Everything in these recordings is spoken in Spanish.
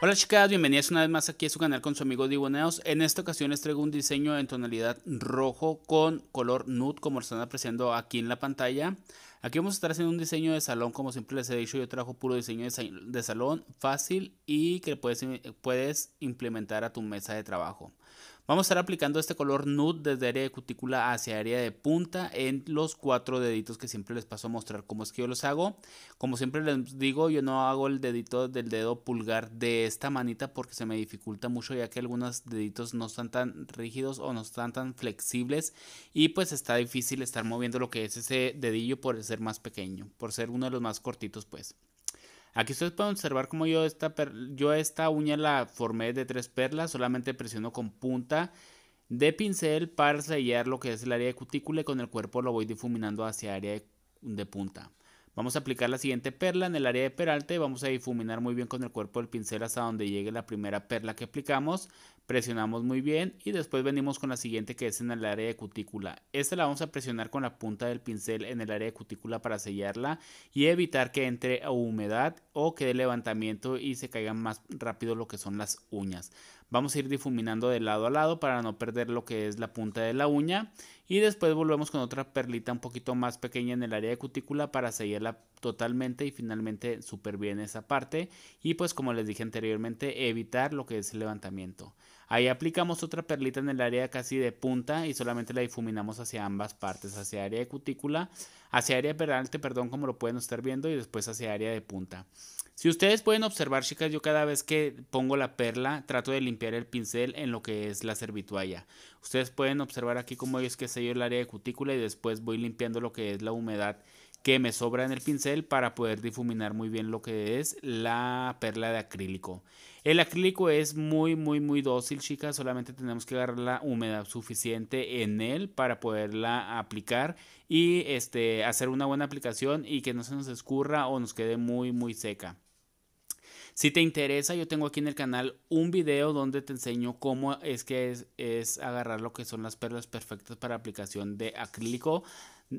Hola chicas, bienvenidas una vez más aquí a su canal con su amigo Diboneos. En esta ocasión les traigo un diseño en tonalidad rojo con color nude como lo están apreciando aquí en la pantalla. Aquí vamos a estar haciendo un diseño de salón, como siempre les he dicho, yo trabajo puro diseño de salón fácil y que puedes, puedes implementar a tu mesa de trabajo. Vamos a estar aplicando este color nude desde área de cutícula hacia área de punta en los cuatro deditos que siempre les paso a mostrar cómo es que yo los hago. Como siempre les digo, yo no hago el dedito del dedo pulgar de esta manita porque se me dificulta mucho ya que algunos deditos no están tan rígidos o no están tan flexibles y pues está difícil estar moviendo lo que es ese dedillo por ser más pequeño, por ser uno de los más cortitos pues. Aquí ustedes pueden observar cómo yo esta, yo esta uña la formé de tres perlas, solamente presiono con punta de pincel para sellar lo que es el área de cutícula y con el cuerpo lo voy difuminando hacia área de, de punta. Vamos a aplicar la siguiente perla en el área de peralte, vamos a difuminar muy bien con el cuerpo del pincel hasta donde llegue la primera perla que aplicamos presionamos muy bien y después venimos con la siguiente que es en el área de cutícula. Esta la vamos a presionar con la punta del pincel en el área de cutícula para sellarla y evitar que entre humedad o que levantamiento y se caigan más rápido lo que son las uñas. Vamos a ir difuminando de lado a lado para no perder lo que es la punta de la uña y después volvemos con otra perlita un poquito más pequeña en el área de cutícula para sellarla totalmente y finalmente súper bien esa parte y pues como les dije anteriormente evitar lo que es el levantamiento. Ahí aplicamos otra perlita en el área casi de punta y solamente la difuminamos hacia ambas partes, hacia área de cutícula, hacia área perante, perdón, como lo pueden estar viendo, y después hacia área de punta. Si ustedes pueden observar, chicas, yo cada vez que pongo la perla trato de limpiar el pincel en lo que es la servitualla. Ustedes pueden observar aquí cómo es que sello el área de cutícula y después voy limpiando lo que es la humedad que me sobra en el pincel para poder difuminar muy bien lo que es la perla de acrílico. El acrílico es muy muy muy dócil chicas, solamente tenemos que agarrar la humedad suficiente en él para poderla aplicar y este, hacer una buena aplicación y que no se nos escurra o nos quede muy muy seca. Si te interesa, yo tengo aquí en el canal un video donde te enseño cómo es que es, agarrar lo que son las perlas perfectas para aplicación de acrílico.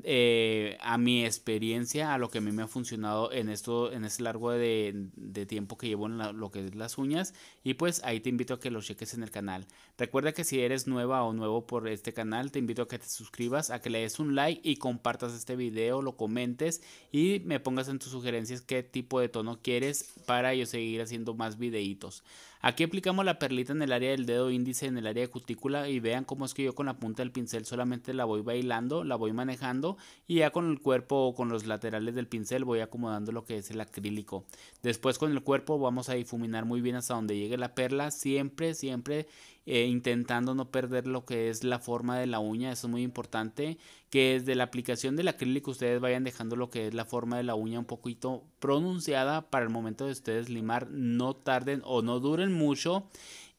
Eh, a mi experiencia, a lo que a mí me ha funcionado en esto, en este largo de, tiempo que llevo en lo que es las uñas. Y pues ahí te invito a que lo cheques en el canal. Recuerda que si eres nueva o nuevo por este canal, te invito a que te suscribas, a que le des un like y compartas este video, lo comentes y me pongas en tus sugerencias qué tipo de tono quieres para yo seguir haciendo más videitos. Aquí aplicamos la perlita en el área del dedo índice, en el área de cutícula y vean cómo es que yo con la punta del pincel solamente la voy bailando, la voy manejando y ya con el cuerpo o con los laterales del pincel voy acomodando lo que es el acrílico. Después con el cuerpo vamos a difuminar muy bien hasta donde llegue la perla, siempre, siempre eh, intentando no perder lo que es la forma de la uña, eso es muy importante, que desde la aplicación del acrílico ustedes vayan dejando lo que es la forma de la uña un poquito pronunciada para el momento de ustedes limar, no tarden o no duren mucho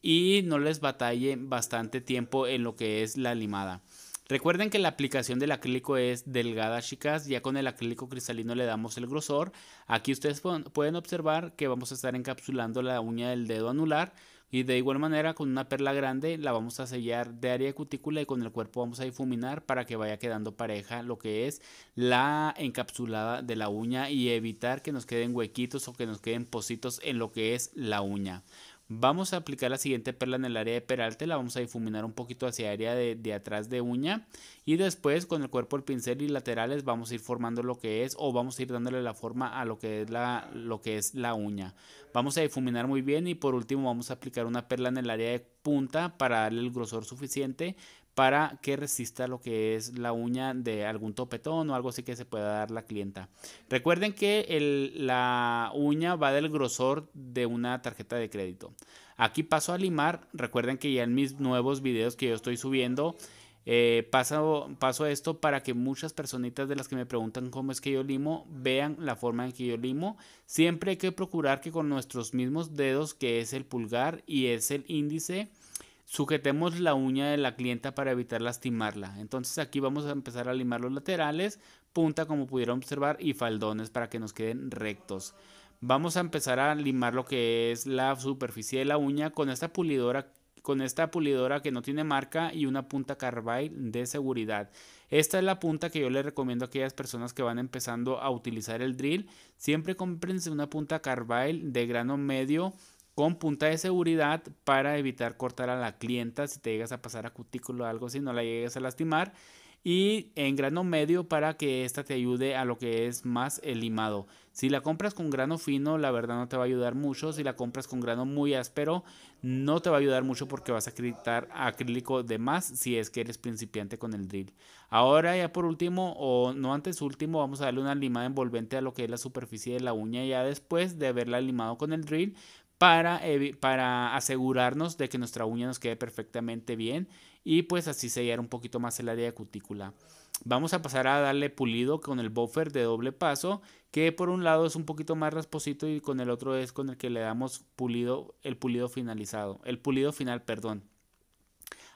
y no les batalle bastante tiempo en lo que es la limada. Recuerden que la aplicación del acrílico es delgada, chicas. Ya con el acrílico cristalino le damos el grosor. Aquí ustedes pueden observar que vamos a estar encapsulando la uña del dedo anular y de igual manera con una perla grande la vamos a sellar de área de cutícula y con el cuerpo vamos a difuminar para que vaya quedando pareja lo que es la encapsulada de la uña y evitar que nos queden huequitos o que nos queden positos en lo que es la uña. Vamos a aplicar la siguiente perla en el área de peralte, la vamos a difuminar un poquito hacia el área de, atrás de uña y después con el cuerpo del pincel y laterales vamos a ir formando lo que es o vamos a ir dándole la forma a lo que es la, lo que es la uña. Vamos a difuminar muy bien y por último vamos a aplicar una perla en el área de punta para darle el grosor suficiente para que resista lo que es la uña de algún topetón o algo así que se pueda dar la clienta. Recuerden que la uña va del grosor de una tarjeta de crédito. Aquí paso a limar. Recuerden que ya en mis nuevos videos que yo estoy subiendo, eh, paso, a esto para que muchas personitas de las que me preguntan cómo es que yo limo, vean la forma en que yo limo. Siempre hay que procurar que con nuestros mismos dedos, que es el pulgar y es el índice, Sujetemos la uña de la clienta para evitar lastimarla. Entonces aquí vamos a empezar a limar los laterales, punta como pudieron observar y faldones para que nos queden rectos. Vamos a empezar a limar lo que es la superficie de la uña con esta pulidora con esta pulidora que no tiene marca y una punta carbide de seguridad. Esta es la punta que yo le recomiendo a aquellas personas que van empezando a utilizar el drill. Siempre cómprense una punta carbide de grano medio con punta de seguridad para evitar cortar a la clienta si te llegas a pasar a cutículo o algo así, no la llegues a lastimar. Y en grano medio para que ésta te ayude a lo que es más el limado. Si la compras con grano fino, la verdad no te va a ayudar mucho. Si la compras con grano muy áspero, no te va a ayudar mucho porque vas a acreditar acrílico de más si es que eres principiante con el drill. Ahora ya por último, o no antes último, vamos a darle una limada envolvente a lo que es la superficie de la uña ya después de haberla limado con el drill para, asegurarnos de que nuestra uña nos quede perfectamente bien y pues así sellar un poquito más el área de cutícula. Vamos a pasar a darle pulido con el buffer de doble paso, que por un lado es un poquito más rasposito y con el otro es con el que le damos pulido, el pulido finalizado, el pulido final, perdón,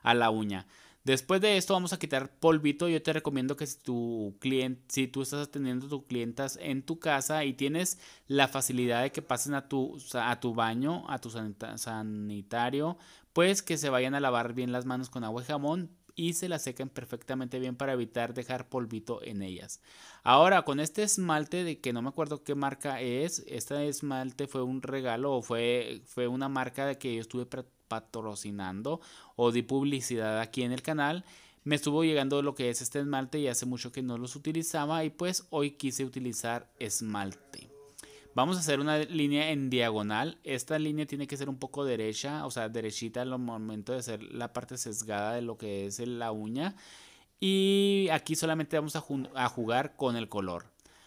a la uña. Después de esto vamos a quitar polvito. Yo te recomiendo que si, tu cliente, si tú estás atendiendo a tus clientas en tu casa y tienes la facilidad de que pasen a tu, a tu baño, a tu sanitario, pues que se vayan a lavar bien las manos con agua y jamón y se las secan perfectamente bien para evitar dejar polvito en ellas. Ahora con este esmalte de que no me acuerdo qué marca es, este esmalte fue un regalo o fue, fue una marca de que yo estuve patrocinando o di publicidad aquí en el canal me estuvo llegando lo que es este esmalte y hace mucho que no los utilizaba y pues hoy quise utilizar esmalte. Vamos a hacer una línea en diagonal. Esta línea tiene que ser un poco derecha, o sea, derechita en el momento de hacer la parte sesgada de lo que es la uña. Y aquí solamente vamos a, jugar con el color.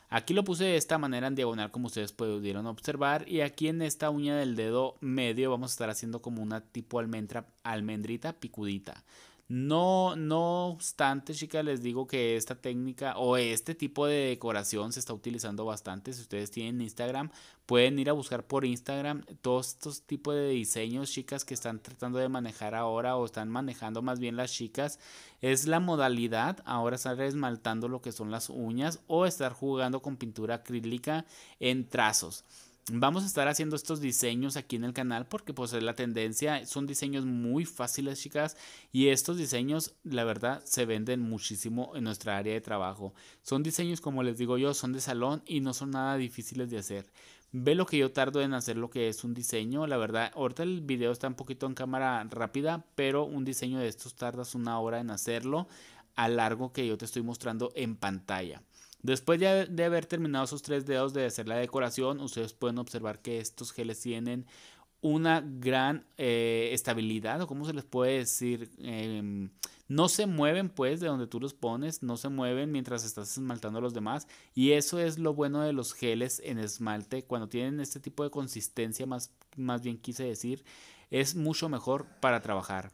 Aquí lo puse de esta manera en diagonal como ustedes pudieron observar y aquí en esta uña del dedo medio vamos a estar haciendo como una tipo almendra, almendrita picudita. No, no obstante, chicas, les digo que esta técnica o este tipo de decoración se está utilizando bastante. Si ustedes tienen Instagram, pueden ir a buscar por Instagram todos estos tipos de diseños, chicas, que están tratando de manejar ahora o están manejando más bien las chicas. Es la modalidad ahora estar esmaltando lo que son las uñas o estar jugando con pintura acrílica en trazos. Vamos a estar haciendo estos diseños aquí en el canal porque pues es la tendencia, son diseños muy fáciles chicas y estos diseños la verdad se venden muchísimo en nuestra área de trabajo. Son diseños como les digo yo, son de salón y no son nada difíciles de hacer. Ve lo que yo tardo en hacer lo que es un diseño, la verdad ahorita el video está un poquito en cámara rápida, pero un diseño de estos tardas una hora en hacerlo a largo que yo te estoy mostrando en pantalla. Después de haber terminado sus tres dedos de hacer la decoración, ustedes pueden observar que estos geles tienen una gran eh, estabilidad o como se les puede decir em, no se mueven pues de donde tú los pones no se mueven mientras estás esmaltando a los demás y eso es lo bueno de los geles en esmalte cuando tienen este tipo de consistencia más, más bien quise decir es mucho mejor para trabajar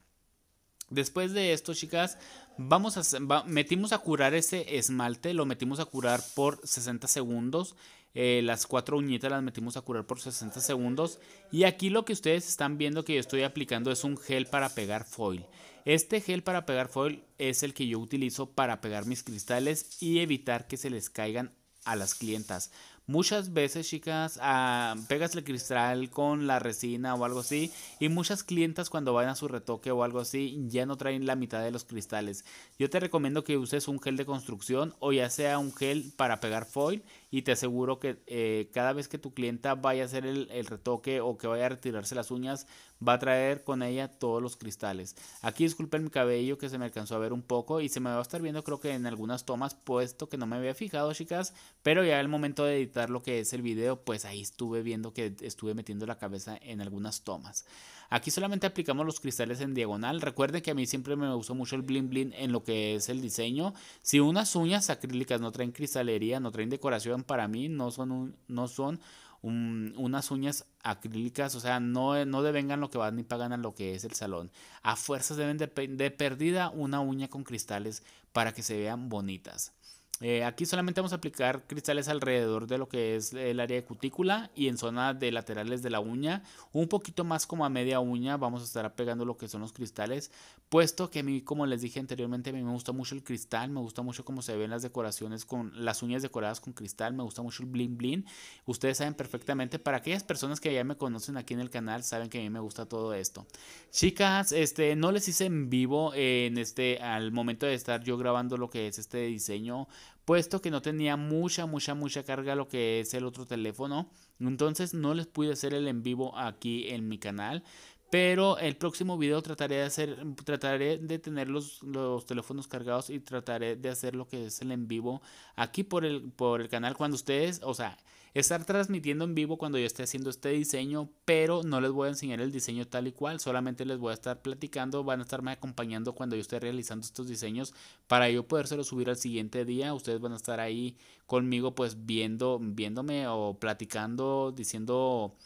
Después de esto, chicas, vamos a, metimos a curar ese esmalte, lo metimos a curar por 60 segundos. Eh, las cuatro uñitas las metimos a curar por 60 segundos. Y aquí lo que ustedes están viendo que yo estoy aplicando es un gel para pegar foil. Este gel para pegar foil es el que yo utilizo para pegar mis cristales y evitar que se les caigan a las clientas. Muchas veces, chicas, ah, pegas el cristal con la resina o algo así. Y muchas clientas cuando van a su retoque o algo así ya no traen la mitad de los cristales. Yo te recomiendo que uses un gel de construcción o ya sea un gel para pegar foil y te aseguro que eh, cada vez que tu clienta vaya a hacer el, retoque o que vaya a retirarse las uñas, va a traer con ella todos los cristales. Aquí disculpen mi cabello que se me alcanzó a ver un poco y se me va a estar viendo creo que en algunas tomas puesto que no me había fijado chicas, pero ya el momento de editar lo que es el video pues ahí estuve viendo que estuve metiendo la cabeza en algunas tomas. Aquí solamente aplicamos los cristales en diagonal. Recuerden que a mí siempre me gustó mucho el bling bling en lo que es el diseño. Si unas uñas acrílicas no traen cristalería, no traen decoración, para mí, no son, no son unas uñas acrílicas, o sea, no, no devengan lo que van ni pagan a lo que es el salón. A fuerzas deben de, de perdida una uña con cristales para que se vean bonitas. Eh, aquí solamente vamos a aplicar cristales alrededor de lo que es el área de cutícula y en zona de laterales de la uña. Un poquito más como a media uña vamos a estar pegando lo que son los cristales. Puesto que a mí, como les dije anteriormente, a mí me gusta mucho el cristal. Me gusta mucho cómo se ven las decoraciones con las uñas decoradas con cristal. Me gusta mucho el bling bling. Ustedes saben perfectamente. Para aquellas personas que ya me conocen aquí en el canal, saben que a mí me gusta todo esto. Chicas, este, no les hice en vivo en este, al momento de estar yo grabando lo que es este diseño puesto que no tenía mucha, mucha, mucha carga lo que es el otro teléfono. Entonces no les pude hacer el en vivo aquí en mi canal. Pero el próximo video trataré de hacer, trataré de tener los, teléfonos cargados y trataré de hacer lo que es el en vivo aquí por el, por el canal cuando ustedes, o sea, estar transmitiendo en vivo cuando yo esté haciendo este diseño, pero no les voy a enseñar el diseño tal y cual, solamente les voy a estar platicando, van a estarme acompañando cuando yo esté realizando estos diseños para yo podérselo subir al siguiente día. Ustedes van a estar ahí conmigo pues viendo, viéndome o platicando, diciendo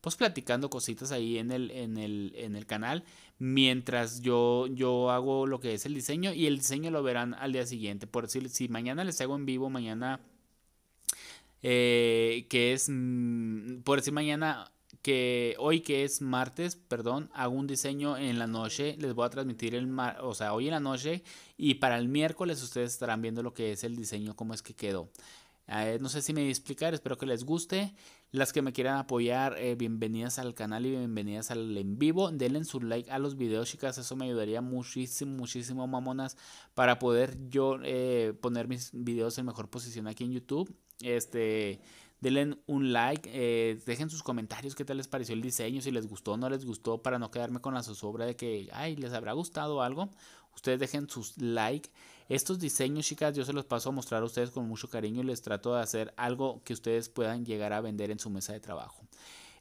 pues platicando cositas ahí en el, en el, en el canal mientras yo, yo hago lo que es el diseño y el diseño lo verán al día siguiente. Por decir, si mañana les hago en vivo, mañana eh, que es, mm, por decir mañana, que hoy que es martes, perdón, hago un diseño en la noche, les voy a transmitir el mar, o sea, hoy en la noche y para el miércoles ustedes estarán viendo lo que es el diseño, cómo es que quedó. Eh, no sé si me voy a explicar, espero que les guste. Las que me quieran apoyar, eh, bienvenidas al canal y bienvenidas al en vivo. Denle su like a los videos, chicas. Eso me ayudaría muchísimo, muchísimo, mamonas, para poder yo poner mis videos en mejor posición aquí en YouTube. Este, denle un like, eh, dejen sus comentarios, qué tal les pareció el diseño, si les gustó o no les gustó, para no quedarme con la zozobra de que, ay, les habrá gustado algo. Ustedes dejen sus like. Estos diseños, chicas, yo se los paso a mostrar a ustedes con mucho cariño y les trato de hacer algo que ustedes puedan llegar a vender en su mesa de trabajo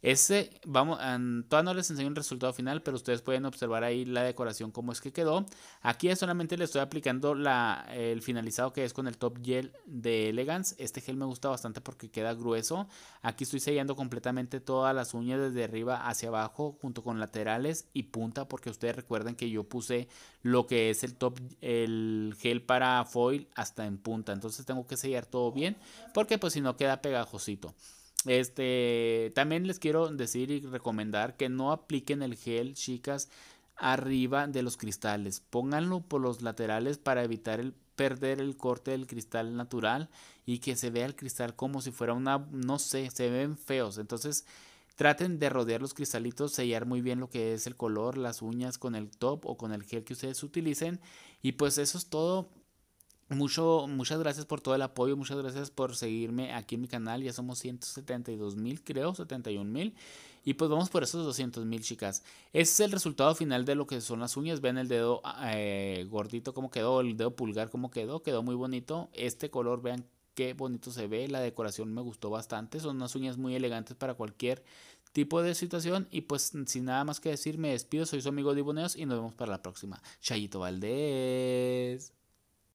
ese vamos, todavía no les enseño el resultado final, pero ustedes pueden observar ahí la decoración cómo es que quedó. Aquí solamente le estoy aplicando la, el finalizado que es con el top gel de Elegance. Este gel me gusta bastante porque queda grueso. Aquí estoy sellando completamente todas las uñas desde arriba hacia abajo junto con laterales y punta porque ustedes recuerden que yo puse lo que es el top, el gel para foil hasta en punta. Entonces tengo que sellar todo bien porque pues si no queda pegajosito. Este, también les quiero decir y recomendar que no apliquen el gel, chicas, arriba de los cristales. Pónganlo por los laterales para evitar el perder el corte del cristal natural y que se vea el cristal como si fuera una, no sé, se ven feos. Entonces, traten de rodear los cristalitos, sellar muy bien lo que es el color, las uñas con el top o con el gel que ustedes utilicen. Y pues eso es todo mucho, muchas gracias por todo el apoyo, muchas gracias por seguirme aquí en mi canal. Ya somos 172 mil, creo, 71 mil. Y pues vamos por esos 200 mil, chicas. Ese es el resultado final de lo que son las uñas. Ven el dedo eh, gordito como quedó, el dedo pulgar como quedó. Quedó muy bonito. Este color, vean qué bonito se ve. La decoración me gustó bastante. Son unas uñas muy elegantes para cualquier tipo de situación. Y pues sin nada más que decir, me despido. Soy su amigo Diboneos y nos vemos para la próxima. Chayito Valdés.